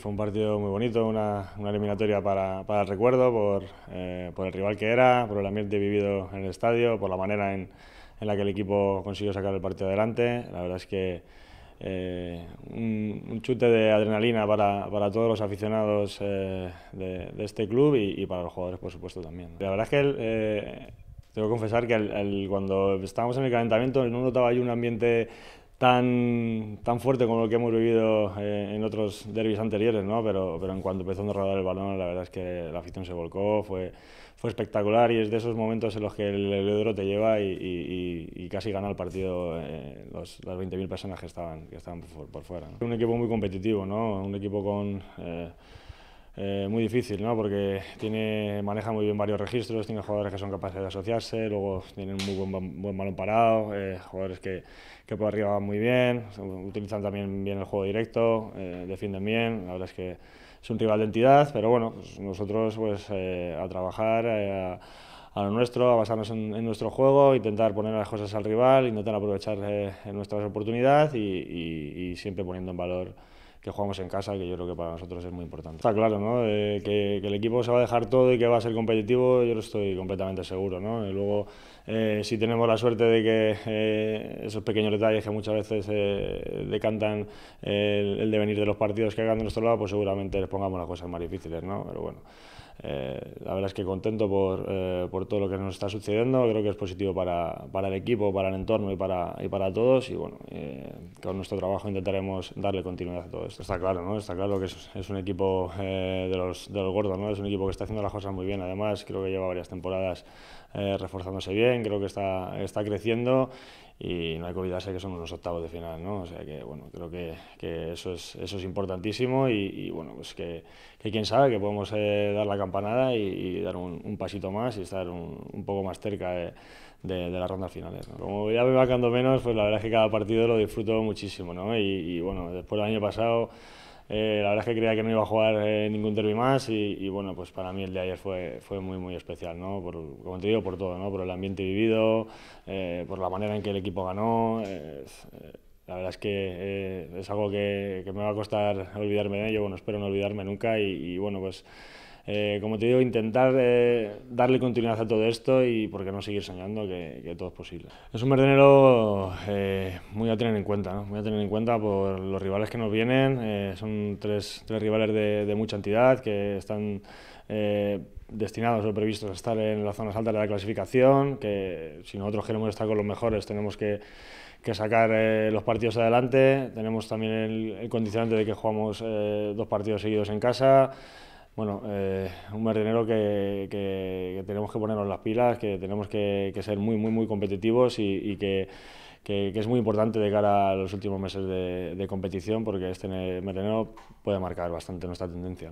Fue un partido muy bonito, una, eliminatoria para, para, el recuerdo, por, eh, por, el rival que era, por el ambiente vivido en el estadio, por la manera en, en la que el equipo consiguió sacar el partido adelante. La verdad es que eh, un, chute de adrenalina para, para todos los aficionados eh, de, este club y, para los jugadores, por supuesto, también. La verdad es que tengo que confesar que cuando estábamos en el calentamiento no notaba yo un ambiente tan, tan fuerte como lo que hemos vivido eh, en otros derbis anteriores, ¿no? pero, pero en cuanto empezó a rodar el balón, la verdad es que la afición se volcó, fue, fue espectacular y es de esos momentos en los que el Eleodoro te lleva y, y, casi gana el partido eh, los, las 20.000 personas que estaban, que estaban por, fuera. Un equipo muy competitivo, ¿no? un equipo con... Eh, eh, muy difícil, ¿no? Porque tiene, maneja muy bien varios registros, tiene jugadores que son capaces de asociarse, luego tienen un muy buen, buen balón parado, eh, jugadores que, que, por arriba van muy bien, utilizan también bien el juego directo, eh, defienden bien, la verdad es que es un rival de entidad, pero bueno, pues nosotros pues a trabajar, a, lo nuestro, a basarnos en, nuestro juego, intentar poner las cosas al rival, intentar aprovechar nuestras oportunidades y, y siempre poniendo en valor que jugamos en casa, que yo creo que para nosotros es muy importante. Está claro, ¿no? que, el equipo se va a dejar todo y que va a ser competitivo, yo lo estoy completamente seguro, ¿no? Y luego, eh, si tenemos la suerte de que eh, esos pequeños detalles que muchas veces eh, decantan el, el, devenir de los partidos que hagan de nuestro lado, pues seguramente les pongamos las cosas más difíciles, ¿no? Pero bueno. Eh, la verdad es que contento por, eh, por, todo lo que nos está sucediendo, creo que es positivo para, para el equipo, para el entorno y para, y para todos y bueno, eh, con nuestro trabajo intentaremos darle continuidad a todo esto. Está claro, ¿no? Está claro que es, un equipo de, los, gordos, ¿no? Es un equipo que está haciendo las cosas muy bien, además creo que lleva varias temporadas reforzándose bien, creo que está, está creciendo y no hay que olvidarse que somos los octavos de final, ¿no? O sea que, bueno, creo que, que eso, es, eso es importantísimo y, bueno, pues que, que, quién sabe que podemos dar la campaña y, y dar un, pasito más y estar un, poco más cerca de, de, de las rondas finales. Como ya me va quedando menos, pues la verdad es que cada partido lo disfruto muchísimo. ¿no? Y, bueno, después del año pasado, eh, la verdad es que creía que no iba a jugar eh, ningún derby más y, bueno, pues para mí el de ayer fue, fue muy, muy especial, ¿no? Por, como te digo, por todo, ¿no? Por el ambiente vivido, eh, por la manera en que el equipo ganó. La verdad es que es algo que, me va a costar olvidarme de ello, bueno, espero no olvidarme nunca y, y bueno, pues eh, como te digo, intentar eh, darle continuidad a todo esto y por qué no seguir soñando que, todo es posible. Es un merdenero eh, muy a tener en cuenta, ¿no? muy a tener en cuenta por los rivales que nos vienen, eh, son tres, tres rivales de, de, mucha entidad que están destinados o previstos a estar en las zonas altas de la clasificación, que si nosotros queremos estar con los mejores tenemos que, que sacar los partidos adelante, tenemos también el, condicionante de que jugamos dos partidos seguidos en casa, bueno, eh, un merdenero que, tenemos que ponernos las pilas, que tenemos que, ser muy, muy, muy competitivos y, que, es muy importante de cara a los últimos meses de, competición porque este merdenero puede marcar bastante nuestra tendencia.